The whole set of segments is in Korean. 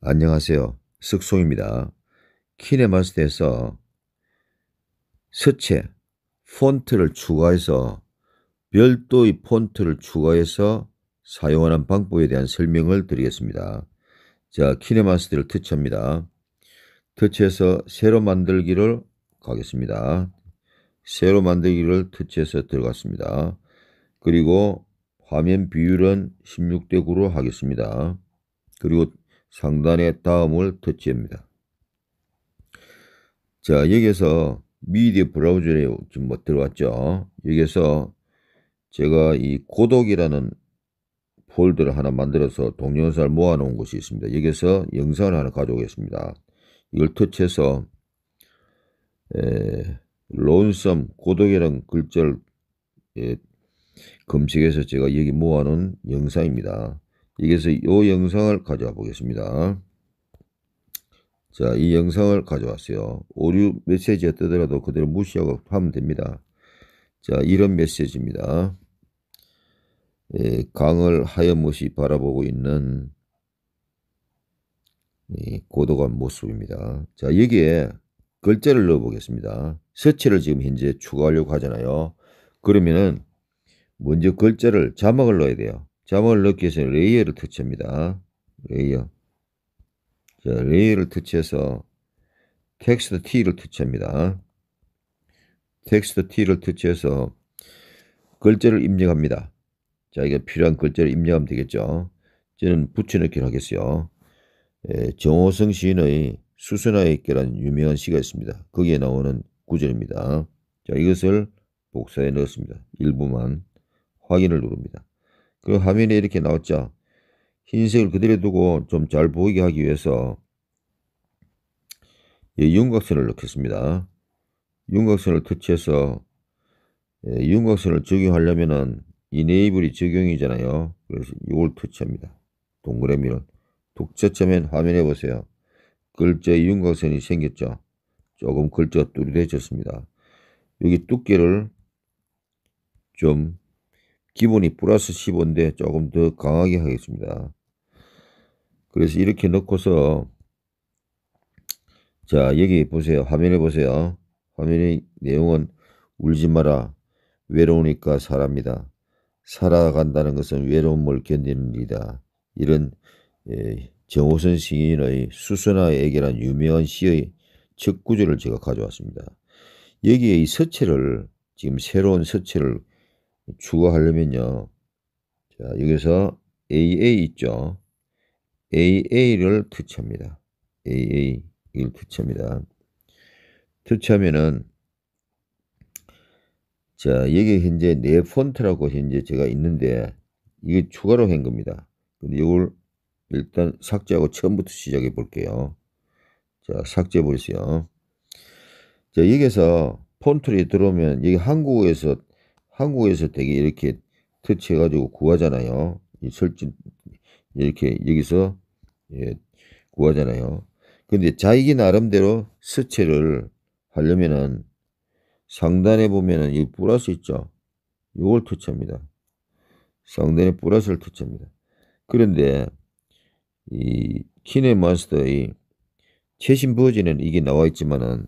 안녕하세요. 석송입니다 키네마스터에서 서체 폰트를 추가해서 별도의 폰트를 추가해서 사용하는 방법에 대한 설명을 드리겠습니다. 자, 키네마스터를 터치합니다. 터치해서 새로 만들기를 가겠습니다. 새로 만들기를 터치해서 들어갔습니다. 그리고 화면 비율은 16대 9로 하겠습니다. 그리고 상단의 다음을 터치합니다. 자 여기에서 미디어 브라우저에 지금 뭐 들어왔죠. 여기에서 제가 이 고독이라는 폴더를 하나 만들어서 동영상을 모아놓은 곳이 있습니다. 여기서 에 영상을 하나 가져오겠습니다. 이걸 터치해서 론섬 고독이라는 글자를 예, 금색에서 제가 여기 모아놓은 영상입니다. 여기서 이 영상을 가져와 보겠습니다. 자, 이 영상을 가져왔어요. 오류 메시지가 뜨더라도 그대로 무시하고 하면 됩니다. 자, 이런 메시지입니다. 예, 강을 하염없이 바라보고 있는 예, 고독한 모습입니다. 자, 여기에 글자를 넣어 보겠습니다. 서체를 지금 현재 추가하려고 하잖아요. 그러면은 먼저 글자를 자막을 넣어야 돼요. 자막을 넣기 위해서 레이어를 터치합니다. 레이어. 자, 레이어를 터치해서 텍스트 T를 터치합니다. 텍스트 T를 터치해서 글자를 입력합니다. 자 이게 필요한 글자를 입력하면 되겠죠. 저는 붙여넣기를 하겠어요. 예, 정호성 시인의 수선화에 있게란 유명한 시가 있습니다. 거기에 나오는 구절입니다. 자, 이것을 복사에 넣었습니다. 일부만. 확인을 누릅니다. 그 화면에 이렇게 나왔죠. 흰색을 그대로 두고 좀 잘 보이게 하기 위해서 이 예, 윤곽선을 넣겠습니다. 윤곽선을 터치해서 예, 윤곽선을 적용하려면은 이네이블이 적용이잖아요. 그래서 이걸 터치합니다. 동그라미는 독자점엔 화면에 보세요. 글자 윤곽선이 생겼죠. 조금 글자가 뚜렷해졌습니다. 여기 두께를 좀 기본이 플러스 15인데 조금 더 강하게 하겠습니다. 그래서 이렇게 넣고서 자 여기 보세요. 화면에 보세요. 화면의 내용은 울지 마라. 외로우니까 살합니다. 살아간다는 것은 외로움을 견딥니다. 이런 예, 정호선 시인의 수선화에게란 유명한 시의 첫 구절을 제가 가져왔습니다. 여기에 이 서체를 지금 새로운 서체를 추가 하려면요. 자, 여기서 AA 있죠. AA를 투치합니다. AA 이걸 투치합니다. 투치하면은 자, 여기 현재 네 폰트라고 현재 제가 있는데 이게 추가로 한 겁니다. 근데 이걸 일단 삭제하고 처음부터 시작해 볼게요. 자, 삭제해 보세요. 자, 여기서 폰트를 들어오면 여기 한국에서 한국에서 되게 이렇게 터치해가지고 구하잖아요. 이 설진 이렇게 여기서 예, 구하잖아요. 근데 자기 나름대로 스체를 하려면은 상단에 보면은 이 플러스 있죠. 요걸 터치합니다. 상단에 플러스를 터치합니다. 그런데 이 키네마스터의 최신 버전에 이게 나와 있지만은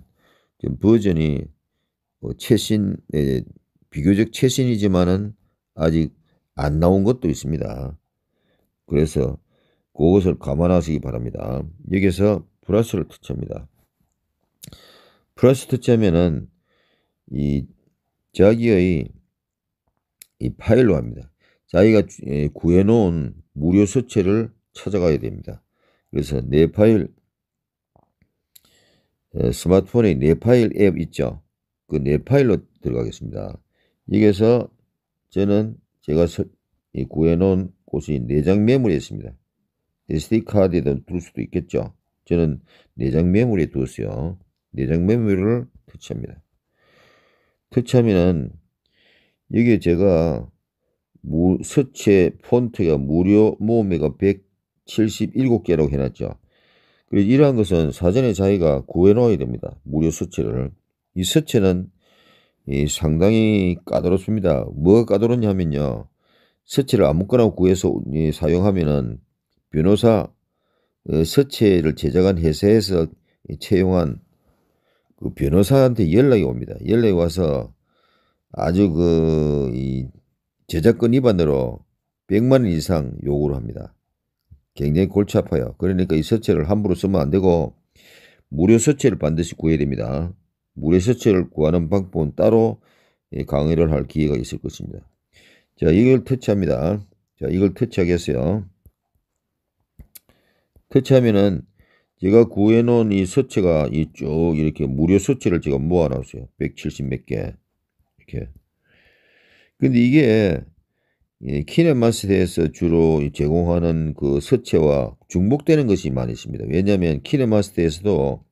버전이 뭐 최신의 비교적 최신이지만은 아직 안 나온 것도 있습니다. 그래서 그것을 감안하시기 바랍니다. 여기서 플러스를 터치합니다. 플러스 터치하면은 이 자기의 이 파일로 합니다. 자기가 구해놓은 무료 서체를 찾아가야 됩니다. 그래서 내 파일 스마트폰에 내 파일 앱 있죠. 그 내 파일로 들어가겠습니다. 여기서 에 저는 제가 구해놓은 곳이 내장 매물이에 있습니다. SD카드에다 둘 수도 있겠죠. 저는 내장 매물에 두었어요. 내장 매물을 터치합니다. 터치하면은 여기에 제가 무, 서체 폰트가 무료 모음매가 177개라고 해놨죠. 그리고 이러한 것은 사전에 자기가 구해놓아야 됩니다. 무료 서체를. 이 서체는 이 상당히 까다롭습니다. 뭐가 까다롭냐면요. 서체를 아무거나 구해서 사용하면은 변호사 어, 서체를 제작한 회사에서 채용한 그 변호사한테 연락이 옵니다. 연락이 와서 아주 그이 제작권 위반으로 100만 원 이상 요구를 합니다. 굉장히 골치 아파요. 그러니까 이 서체를 함부로 쓰면 안 되고 무료 서체를 반드시 구해야 됩니다. 물의 세채를 구하는 방법은 따로 예, 강의를 할 기회가 있을 것입니다. 자, 이걸 터치합니다. 자, 이걸 터치하겠어요. 터치하면은 제가 구해놓은 이 서체가 이쭉 이렇게 무료 서체를 제가 모아놨어요. 170 몇 개. 이렇게. 근데 이게 예, 키네마스에서 주로 제공하는 그 서체와 중복되는 것이 많습니다 왜냐하면 키네마스에서도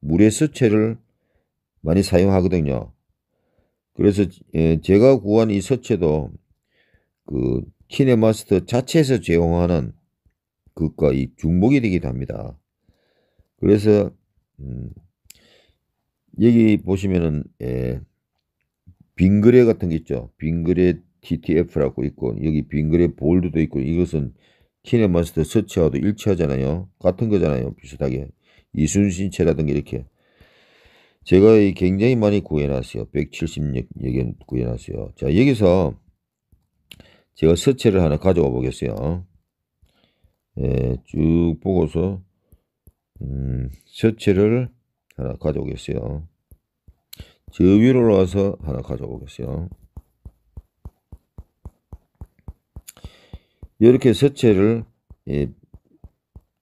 물의 서체를 많이 사용하거든요. 그래서 예, 제가 구한 이 서체도 그 키네마스터 자체에서 제공하는 그과 이 중복이 되기도 합니다. 그래서 음 여기 보시면은 예 빙그레 같은 게 있죠. 빙그레 TTF라고 있고 여기 빙그레 볼드도 있고 이것은 키네마스터 서체와도 일치하잖아요. 같은 거잖아요. 비슷하게 이순신체라든가 이렇게 제가 이 굉장히 많이 구해놨어요. 176개 구해놨어요. 자, 여기서 제가 서체를 하나 가져와 보겠어요. 예, 쭉 보고서, 음, 서체를 하나 가져오겠어요. 저 위로 와서 하나 가져오겠어요. 이렇게 서체를 예,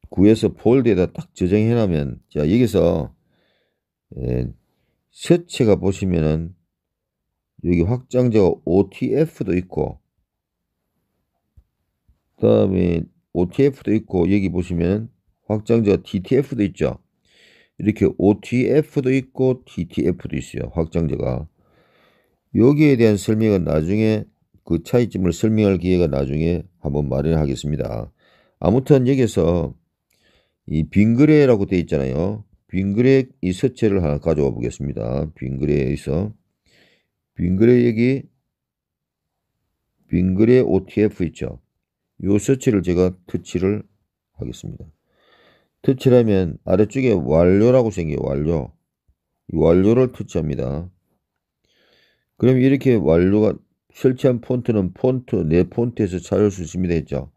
구해서 폴드에다 딱 저장해 놓으면 자 여기서 셋셔가 예, 보시면은 여기 확장자가 OTF도 있고 그 다음에 OTF도 있고 여기 보시면 확장자가 DTF도 있죠. 이렇게 OTF도 있고 DTF도 있어요. 확장자가 여기에 대한 설명은 나중에 그 차이점을 설명할 기회가 나중에 한번 마련하겠습니다. 아무튼 여기서 이 빙그레라고 되어 있잖아요. 빙그레 이 서체를 하나 가져와 보겠습니다. 빙그레에 서 빙그레 여기 빙그레 OTF 있죠. 이 서체를 제가 터치를 하겠습니다. 터치라면 아래쪽에 완료라고 생겨 완료. 이 완료를 터치합니다. 그럼 이렇게 완료가 설치한 폰트는 폰트 내 폰트에서 찾을 수 있습니다 했죠.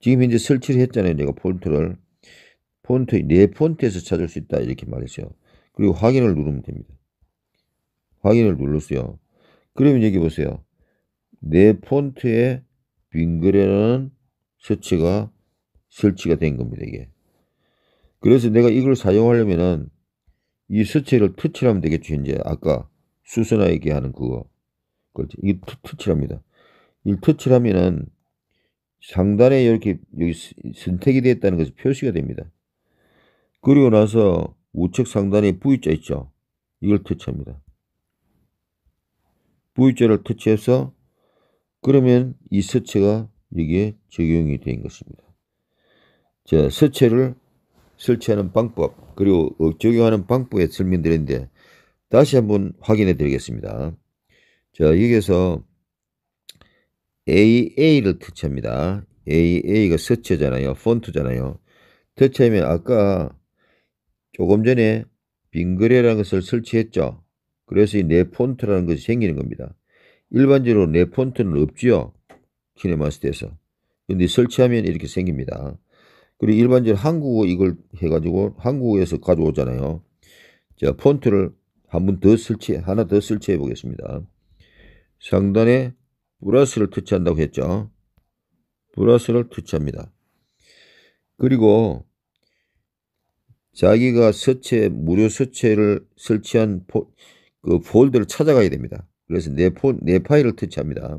지금 현재 설치를 했잖아요. 내가 폰트를 폰트, 네 폰트에서 찾을 수 있다. 이렇게 말했어요. 그리고 확인을 누르면 됩니다. 확인을 눌렀어요. 그러면 여기 보세요. 네 폰트에 빙그레는 설치가, 설치가 된 겁니다. 이게. 그래서 내가 이걸 사용하려면은 이 서체를 터치하면 되겠죠. 이제 아까 수선화 얘기하는 그거. 그렇죠. 이게 터치합니다이 터치하면은 상단에 이렇게 여기 선택이 되었다는 것이 표시가 됩니다. 그리고 나서 우측 상단에 V자 있죠. 이걸 터치합니다. V자를 터치해서 그러면 이 서체가 여기에 적용이 된 것입니다. 자, 서체를 설치하는 방법 그리고 어, 적용하는 방법에 설명드렸는데 다시 한번 확인해 드리겠습니다. 자, 여기에서 AA를 터치합니다. AA가 서체잖아요. 폰트잖아요. 터치하면 아까 조금 전에 빙그레라는 것을 설치했죠. 그래서 이 네폰트라는 것이 생기는 겁니다. 일반적으로 네폰트는 없지요. 키네마스터에서. 근데 설치하면 이렇게 생깁니다. 그리고 일반적으로 한국어 이걸 해가지고 한국어에서 가져오잖아요. 자, 폰트를 한 번 더 설치, 하나 더 설치해 보겠습니다. 상단에 브라스를 터치한다고 했죠. 브라스를 터치합니다. 그리고 자기가 서체 무료 서체를 설치한 포, 그 폴더를 찾아가야 됩니다. 그래서 내, 포, 내 파일을 터치합니다.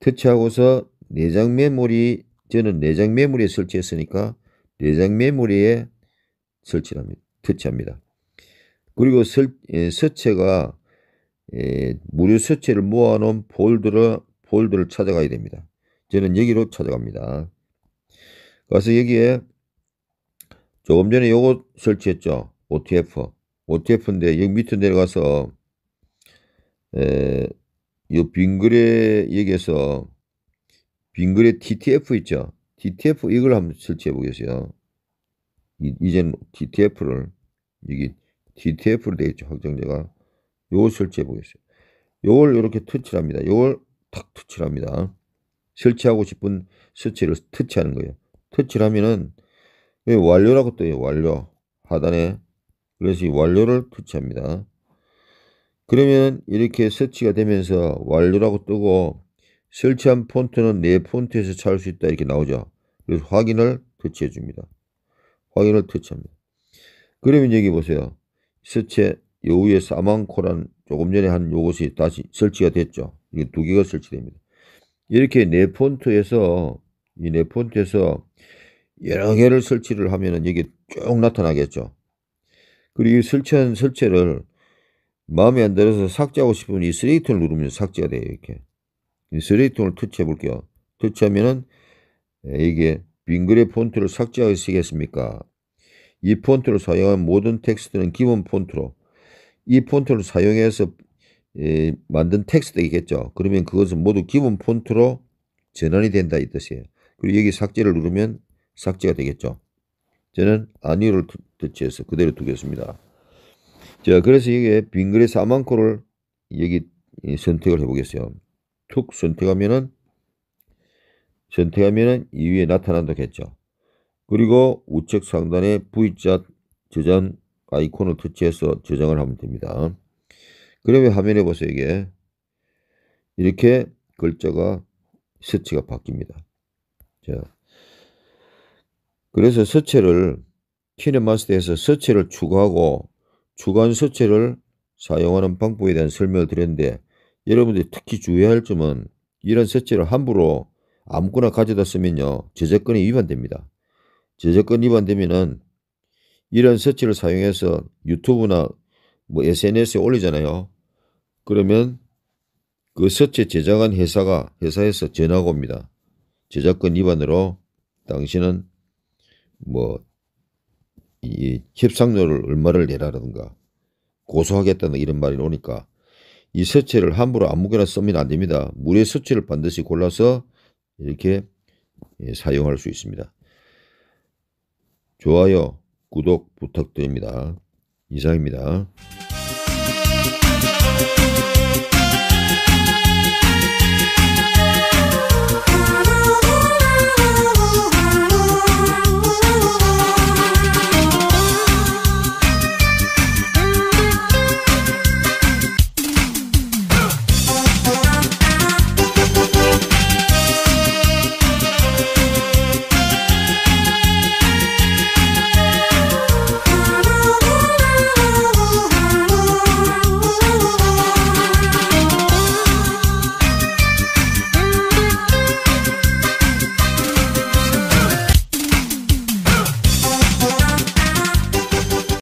터치하고서 내장 메모리 저는 내장 메모리에 설치했으니까 내장 메모리에 설치합니다. 를 터치합니다. 그리고 설, 에, 예, 서체가 에, 예, 무료 서체를 모아놓은 폴더를 폴더를 찾아가야 됩니다. 저는 여기로 찾아갑니다. 가서 여기에 조금 전에 요거 설치했죠. OTF. OTF인데 여기 밑에 내려가서 이 빙그레 여기에서 빙그레 TTF 있죠. TTF 이걸 한번 설치해 보겠어요. 이젠 TTF를 여기 t t f 를되겠죠 확정제가 요거 설치해 보겠어요. 요걸 이렇게 터치를 합니다. 요걸 탁 터치를 합니다. 설치하고 싶은 설치를 터치하는 거예요. 터치를 하면은 예, 완료라고 떠요. 완료. 하단에. 그래서 이 완료를 터치합니다. 그러면 이렇게 설치가 되면서 완료라고 뜨고 설치한 폰트는 내 네 폰트에서 찾을 수 있다 이렇게 나오죠. 그래서 확인을 터치해 줍니다. 확인을 터치합니다. 그러면 여기 보세요. 설치 요 위에 사망코란 조금 전에 한 요것이 다시 설치가 됐죠. 이게 두 개가 설치됩니다. 이렇게 네 폰트에서 이네 폰트에서 여러 개를 설치를 하면은 이게 쭉 나타나겠죠. 그리고 이 설치한 설치를 마음에 안 들어서 삭제하고 싶으면 이 쓰레기통을 누르면 삭제가 돼요. 이렇게. 이 쓰레기통을 터치해 볼게요. 터치하면은 이게 빙그레 폰트를 삭제하고 쓰겠습니까? 이 폰트를 사용한 모든 텍스트는 기본 폰트로 이 폰트를 사용해서 만든 텍스트이겠죠. 그러면 그것은 모두 기본 폰트로 전환이 된다 이 뜻이에요. 그리고 여기 삭제를 누르면 삭제가 되겠죠. 저는 아니오를 대체해서 그대로 두겠습니다. 자, 그래서 이게 빙그레 사만코를 여기 선택을 해보겠어요. 툭 선택하면은 선택하면은 이 위에 나타난다고 했죠. 그리고 우측 상단에 V자 저장 아이콘을 터치해서 저장을 하면 됩니다. 그러면 화면에 보세요. 이게 이렇게 글자가 스치가 바뀝니다. 자, 그래서 서체를 키네마스터에서 서체를 추가하고 주관 서체를 사용하는 방법에 대한 설명을 드렸는데 여러분들이 특히 주의해야 할 점은 이런 서체를 함부로 아무거나 가져다 쓰면요 저작권이 위반됩니다. 저작권 위반되면은 이런 서치를 사용해서 유튜브나 뭐 SNS에 올리잖아요. 그러면 그 서체 제작한 회사가 회사에서 전화가 옵니다. 저작권 위반으로 당신은 뭐, 이 협상료를 얼마를 내라든가 고소하겠다는 이런 말이 오니까 이 서체를 함부로 아무거나 쓰면 안 됩니다. 물의 서체를 반드시 골라서 이렇게 예, 사용할 수 있습니다. 좋아요, 구독 부탁드립니다. 이상입니다.